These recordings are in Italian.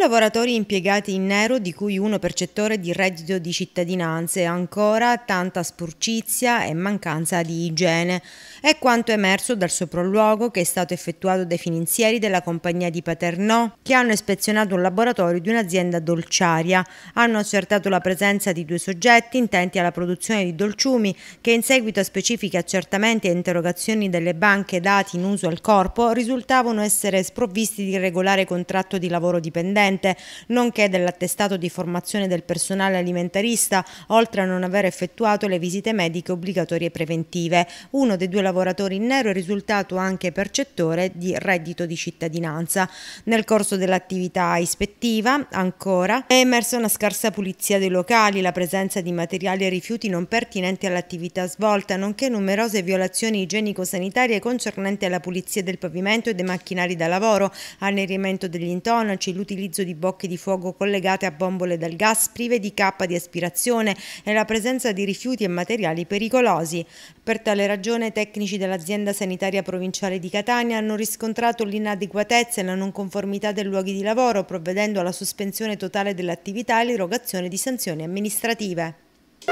lavoratori impiegati in nero, di cui uno percettore di reddito di cittadinanza, e ancora tanta spurcizia e mancanza di igiene. È quanto emerso dal sopralluogo che è stato effettuato dai finanzieri della compagnia di Paternò, che hanno ispezionato un laboratorio di un'azienda dolciaria. Hanno accertato la presenza di due soggetti intenti alla produzione di dolciumi, che in seguito a specifici accertamenti e interrogazioni delle banche dati in uso al corpo risultavano essere sprovvisti di regolare contratto di lavoro dipendente docente, nonché dell'attestato di formazione del personale alimentarista, oltre a non aver effettuato le visite mediche obbligatorie preventive. Uno dei due lavoratori in nero è risultato anche percettore di reddito di cittadinanza. Nel corso dell'attività ispettiva, ancora, è emersa una scarsa pulizia dei locali, la presenza di materiali e rifiuti non pertinenti all'attività svolta, nonché numerose violazioni igienico-sanitarie concernenti alla pulizia del pavimento e dei macchinari da lavoro, annerimento degli intonaci, l'utilizzo utilizzo di bocche di fuoco collegate a bombole del gas prive di cappa di aspirazione e la presenza di rifiuti e materiali pericolosi. Per tale ragione tecnici dell'azienda sanitaria provinciale di Catania hanno riscontrato l'inadeguatezza e la non conformità dei luoghi di lavoro, provvedendo alla sospensione totale dell'attività e all'irrogazione di sanzioni amministrative.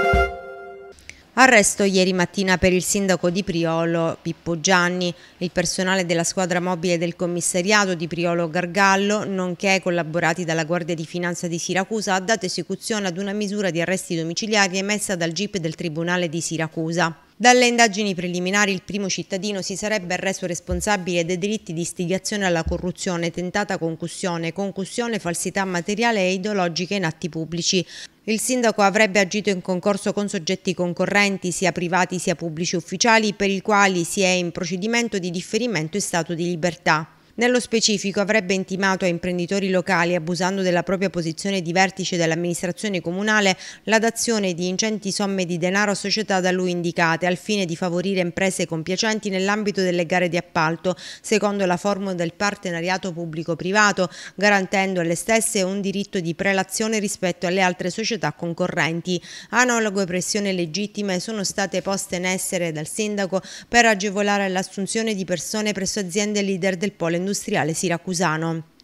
Arresto ieri mattina per il sindaco di Priolo, Pippo Gianni, il personale della squadra mobile del commissariato di Priolo Gargallo, nonché collaborati dalla Guardia di Finanza di Siracusa, ha dato esecuzione ad una misura di arresti domiciliari emessa dal GIP del Tribunale di Siracusa. Dalle indagini preliminari il primo cittadino si sarebbe reso responsabile dei delitti di istigazione alla corruzione, tentata concussione, concussione, falsità materiale e ideologica in atti pubblici. Il sindaco avrebbe agito in concorso con soggetti concorrenti, sia privati sia pubblici ufficiali, per i quali si è in procedimento di differimento in stato di libertà. Nello specifico avrebbe intimato a imprenditori locali, abusando della propria posizione di vertice dell'amministrazione comunale, la dazione di ingenti somme di denaro a società da lui indicate, al fine di favorire imprese compiacenti nell'ambito delle gare di appalto, secondo la formula del partenariato pubblico-privato, garantendo alle stesse un diritto di prelazione rispetto alle altre società concorrenti. Analoghe pressioni legittime sono state poste in essere dal sindaco per agevolare l'assunzione di persone presso aziende leader del polo industriale industriale siracusano.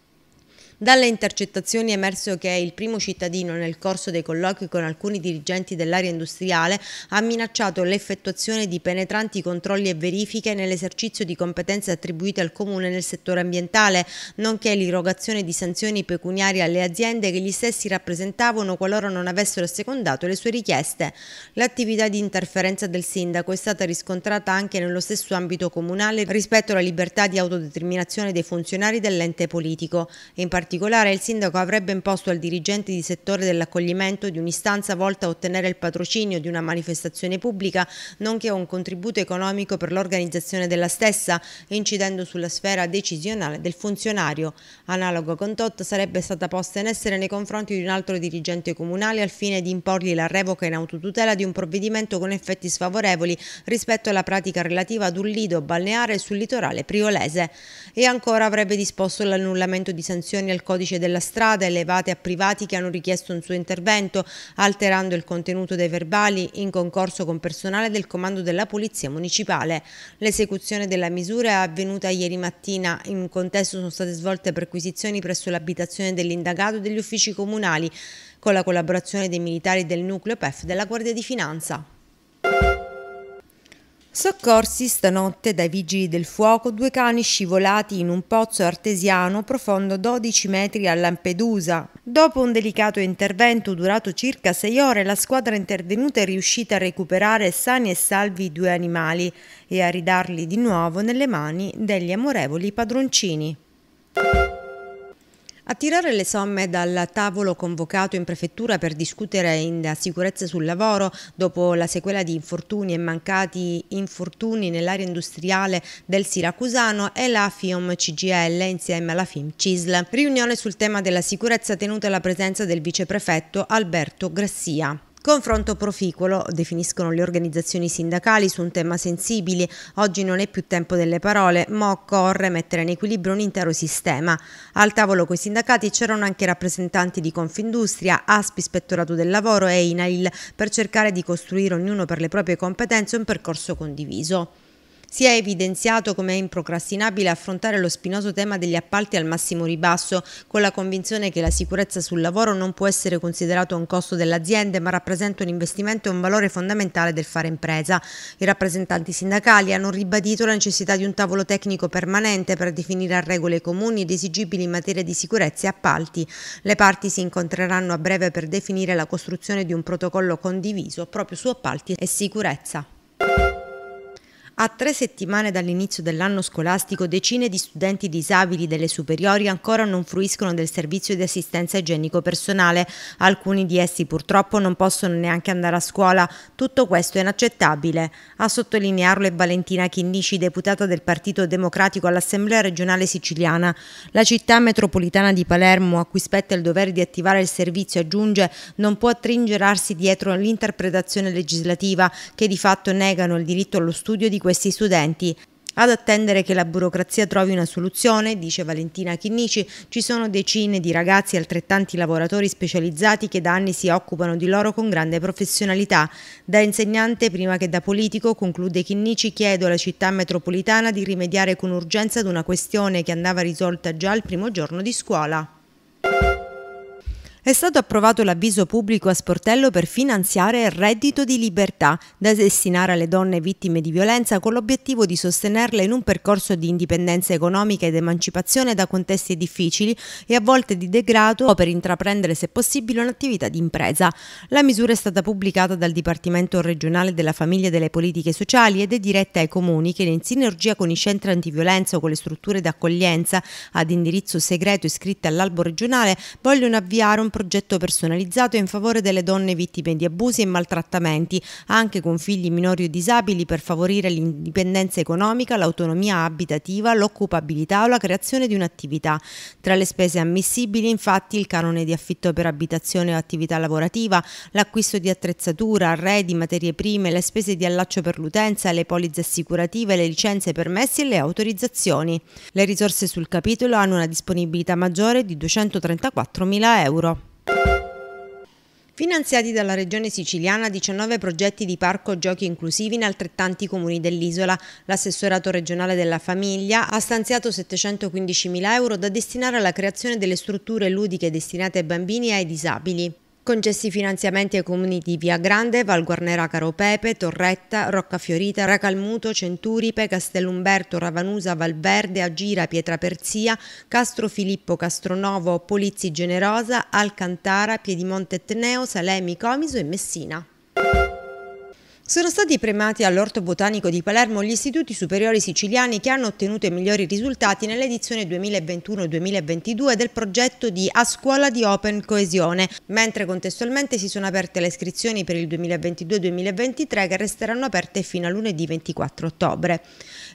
Dalle intercettazioni è emerso che il primo cittadino nel corso dei colloqui con alcuni dirigenti dell'area industriale ha minacciato l'effettuazione di penetranti controlli e verifiche nell'esercizio di competenze attribuite al Comune nel settore ambientale, nonché l'irrogazione di sanzioni pecuniarie alle aziende che gli stessi rappresentavano qualora non avessero assecondato le sue richieste. L'attività di interferenza del sindaco è stata riscontrata anche nello stesso ambito comunale rispetto alla libertà di autodeterminazione dei funzionari dell'ente politico. In particolare particolare il sindaco avrebbe imposto al dirigente di settore dell'accoglimento di un'istanza volta a ottenere il patrocinio di una manifestazione pubblica, nonché un contributo economico per l'organizzazione della stessa, incidendo sulla sfera decisionale del funzionario. Analogo condotta sarebbe stata posta in essere nei confronti di un altro dirigente comunale al fine di imporgli la revoca in autotutela di un provvedimento con effetti sfavorevoli rispetto alla pratica relativa ad un lido balneare sul litorale priolese. E ancora avrebbe disposto l'annullamento di sanzioni nel codice della strada elevate a privati che hanno richiesto un suo intervento, alterando il contenuto dei verbali in concorso con personale del comando della Polizia Municipale. L'esecuzione della misura è avvenuta ieri mattina. In un contesto sono state svolte perquisizioni presso l'abitazione dell'indagato e degli uffici comunali, con la collaborazione dei militari del nucleo PEF della Guardia di Finanza. Soccorsi stanotte dai vigili del fuoco due cani scivolati in un pozzo artesiano profondo 12 metri a Lampedusa. Dopo un delicato intervento durato circa sei ore, la squadra intervenuta è riuscita a recuperare sani e salvi i due animali e a ridarli di nuovo nelle mani degli amorevoli padroncini. A tirare le somme dal tavolo convocato in prefettura per discutere in sicurezza sul lavoro dopo la sequela di infortuni e mancati infortuni nell'area industriale del Siracusano è la FIOM CGL insieme alla FIM CISL. Riunione sul tema della sicurezza tenuta alla presenza del viceprefetto Alberto Grassia. Confronto proficuo, definiscono le organizzazioni sindacali su un tema sensibile. Oggi non è più tempo delle parole, ma occorre mettere in equilibrio un intero sistema. Al tavolo coi sindacati c'erano anche rappresentanti di Confindustria, ASPI, Spettorato del Lavoro e INAIL per cercare di costruire ognuno per le proprie competenze un percorso condiviso. Si è evidenziato come è improcrastinabile affrontare lo spinoso tema degli appalti al massimo ribasso, con la convinzione che la sicurezza sul lavoro non può essere considerata un costo dell'azienda, ma rappresenta un investimento e un valore fondamentale del fare impresa. I rappresentanti sindacali hanno ribadito la necessità di un tavolo tecnico permanente per definire regole comuni ed esigibili in materia di sicurezza e appalti. Le parti si incontreranno a breve per definire la costruzione di un protocollo condiviso proprio su appalti e sicurezza. A tre settimane dall'inizio dell'anno scolastico decine di studenti disabili delle superiori ancora non fruiscono del servizio di assistenza igienico personale. Alcuni di essi purtroppo non possono neanche andare a scuola. Tutto questo è inaccettabile. A sottolinearlo è Valentina Chinnici, deputata del Partito Democratico all'Assemblea regionale siciliana. La città metropolitana di Palermo, a cui spetta il dovere di attivare il servizio, aggiunge, non può tringerarsi dietro all'interpretazione legislativa che di fatto negano il diritto allo studio di questi questi studenti. Ad attendere che la burocrazia trovi una soluzione, dice Valentina Chinnici, ci sono decine di ragazzi e altrettanti lavoratori specializzati che da anni si occupano di loro con grande professionalità. Da insegnante prima che da politico, conclude Chinnici, chiedo alla città metropolitana di rimediare con urgenza ad una questione che andava risolta già il primo giorno di scuola. È stato approvato l'avviso pubblico a sportello per finanziare il reddito di libertà da destinare alle donne vittime di violenza con l'obiettivo di sostenerle in un percorso di indipendenza economica ed emancipazione da contesti difficili e a volte di degrado o per intraprendere se possibile un'attività di impresa. La misura è stata pubblicata dal Dipartimento regionale della famiglia e delle politiche sociali ed è diretta ai comuni che in sinergia con i centri antiviolenza o con le strutture d'accoglienza ad indirizzo segreto iscritte all'albo regionale vogliono avviare un progetto personalizzato in favore delle donne vittime di abusi e maltrattamenti, anche con figli minori o disabili, per favorire l'indipendenza economica, l'autonomia abitativa, l'occupabilità o la creazione di un'attività. Tra le spese ammissibili, infatti, il canone di affitto per abitazione o attività lavorativa, l'acquisto di attrezzatura, arredi, materie prime, le spese di allaccio per l'utenza, le polizze assicurative, le licenze, i permessi e le autorizzazioni. Le risorse sul capitolo hanno una disponibilità maggiore di 234.000 euro. Finanziati dalla Regione Siciliana 19 progetti di parco giochi inclusivi in altrettanti comuni dell'isola. L'assessorato regionale della famiglia ha stanziato 715.000 euro da destinare alla creazione delle strutture ludiche destinate ai bambini e ai disabili. Concessi finanziamenti ai comuni di Via Grande, Val Guarnera Caropepe, Torretta, Roccafiorita, Racalmuto, Centuripe, Castellumberto, Ravanusa, Valverde, Agira, Pietraperzia, Castro Filippo, Castronovo, Polizzi Generosa, Alcantara, Piedimonte Etneo, Salemi, Comiso e Messina. Sono stati premiati all'Orto Botanico di Palermo gli istituti superiori siciliani che hanno ottenuto i migliori risultati nell'edizione 2021-2022 del progetto di A Scuola di Open Coesione, mentre contestualmente si sono aperte le iscrizioni per il 2022-2023 che resteranno aperte fino a lunedì 24 ottobre.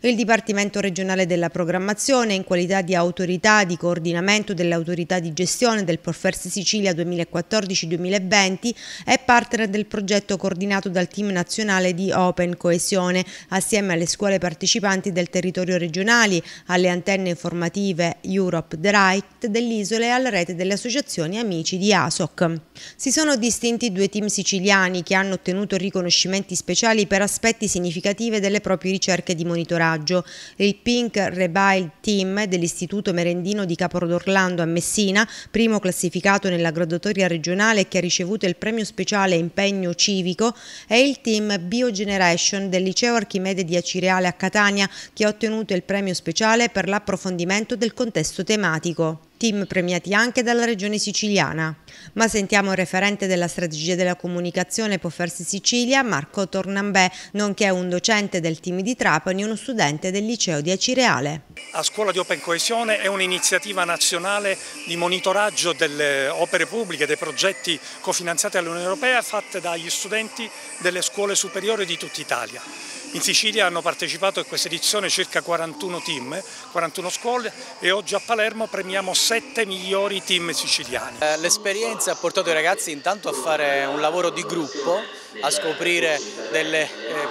Il Dipartimento regionale della programmazione, in qualità di autorità di coordinamento dell'autorità di gestione del Porfers Sicilia 2014-2020, è partner del progetto coordinato dal team nazionale nazionale di Open Coesione, assieme alle scuole partecipanti del territorio regionali, alle antenne informative Europe Direct dell'isola e alla rete delle associazioni amici di ASOC. Si sono distinti due team siciliani che hanno ottenuto riconoscimenti speciali per aspetti significativi delle proprie ricerche di monitoraggio. Il Pink Rebile Team dell'Istituto Merendino di Caprodorlando a Messina, primo classificato nella graduatoria regionale che ha ricevuto il premio speciale Impegno Civico, e il team Team Biogeneration del Liceo Archimede di Acireale a Catania che ha ottenuto il premio speciale per l'approfondimento del contesto tematico team premiati anche dalla regione siciliana. Ma sentiamo il referente della strategia della comunicazione può farsi Sicilia, Marco Tornambè, nonché un docente del team di Trapani e uno studente del liceo di Acireale. A Scuola di Open Coesione è un'iniziativa nazionale di monitoraggio delle opere pubbliche, dei progetti cofinanziati dall'Unione Europea fatte dagli studenti delle scuole superiori di tutta Italia. In Sicilia hanno partecipato a questa edizione circa 41 team, 41 scuole e oggi a Palermo premiamo 7 migliori team siciliani. Eh, l'esperienza ha portato i ragazzi intanto a fare un lavoro di gruppo, a scoprire delle,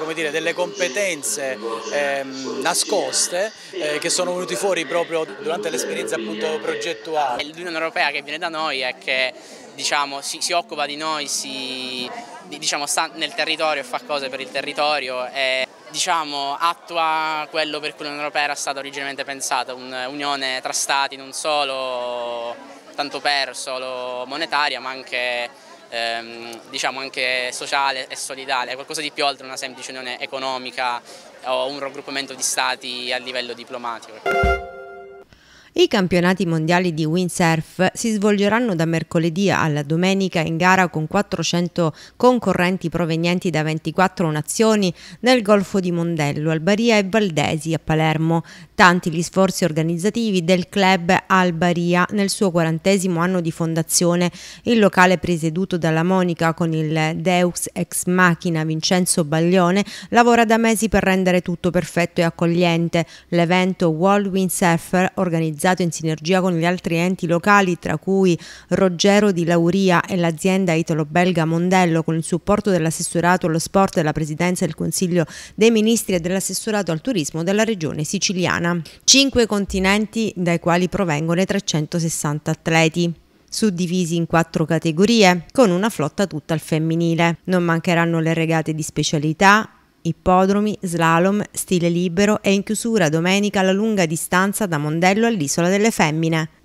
eh, dire, delle competenze ehm, nascoste eh, che sono venute fuori proprio durante l'esperienza progettuale. L'Unione Europea che viene da noi è che diciamo, si, si, occupa di noi, si, diciamo, sta nel territorio e fa cose per il territorio. E diciamo, attua quello per cui l'Unione Europea era stata originariamente pensata, un'unione tra stati non solo tanto per solo monetaria ma anche, ehm, diciamo, anche sociale e solidale, qualcosa di più oltre una semplice unione economica o un raggruppamento di stati a livello diplomatico. I campionati mondiali di windsurf si svolgeranno da mercoledì alla domenica in gara con 400 concorrenti provenienti da 24 nazioni nel Golfo di Mondello, Albaria e Valdesi a Palermo. Tanti gli sforzi organizzativi del club Albaria nel suo quarantesimo anno di fondazione. Il locale presieduto dalla Monica con il Deus ex machina Vincenzo Baglione lavora da mesi per rendere tutto perfetto e accogliente. L'evento World Windsurfer organizzato realizzato in sinergia con gli altri enti locali, tra cui Roggero di Lauria e l'azienda italo-belga Mondello, con il supporto dell'assessorato allo sport della Presidenza del Consiglio dei Ministri e dell'assessorato al turismo della regione siciliana. Cinque continenti dai quali provengono i 360 atleti suddivisi in quattro categorie, con una flotta tutta al femminile. Non mancheranno le regate di specialità, ippodromi, slalom, stile libero e in chiusura domenica la lunga distanza da Mondello all'Isola delle Femmine.